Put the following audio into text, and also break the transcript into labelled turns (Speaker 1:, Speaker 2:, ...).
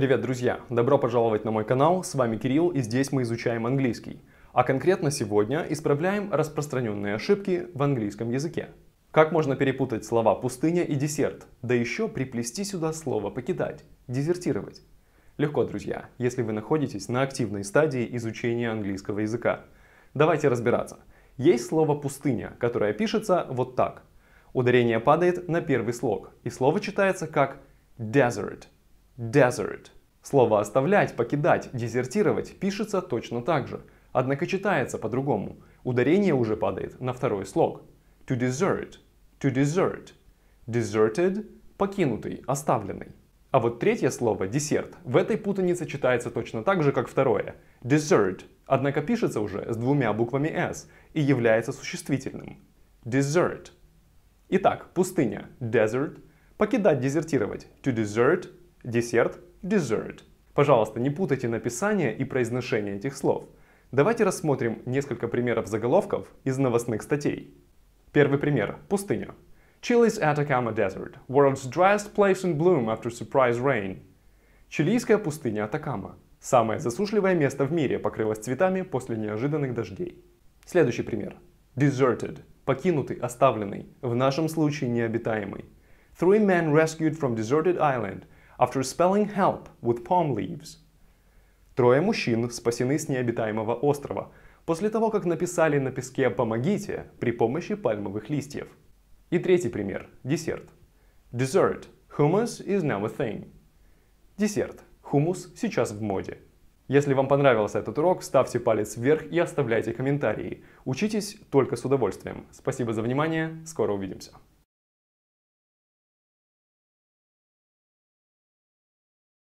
Speaker 1: Привет, друзья! Добро пожаловать на мой канал, с вами Кирилл и здесь мы изучаем английский. А конкретно сегодня исправляем распространенные ошибки в английском языке. Как можно перепутать слова «пустыня» и «десерт», да еще приплести сюда слово «покидать» — «дезертировать». Легко, друзья, если вы находитесь на активной стадии изучения английского языка. Давайте разбираться. Есть слово «пустыня», которое пишется вот так. Ударение падает на первый слог, и слово читается как «desert», desert. Слово «оставлять», «покидать», «дезертировать» пишется точно так же, однако читается по-другому. Ударение уже падает на второй слог. To desert, to desert, deserted – покинутый, оставленный. А вот третье слово «десерт» в этой путанице читается точно так же, как второе. desert, однако пишется уже с двумя буквами «s» и является существительным. desert. Итак, пустыня – desert, покидать, дезертировать – to desert – Десерт – dessert. Пожалуйста, не путайте написание и произношение этих слов. Давайте рассмотрим несколько примеров заголовков из новостных статей. Первый пример – пустыня. Chile's Atacama Desert – world's driest place in bloom after surprise rain. Чилийская пустыня Атакама – самое засушливое место в мире покрылось цветами после неожиданных дождей. Следующий пример. Deserted – покинутый, оставленный, в нашем случае необитаемый. Three men rescued from deserted island – after spelling help with palm leaves. Трое мужчин спасены с необитаемого острова после того, как написали на песке «помогите» при помощи пальмовых листьев. И третий пример – десерт. Dessert. Hummus is now a thing. Десерт. Хумус сейчас в моде. Если вам понравился этот урок, ставьте палец вверх и оставляйте комментарии. Учитесь только с удовольствием. Спасибо за внимание, скоро увидимся.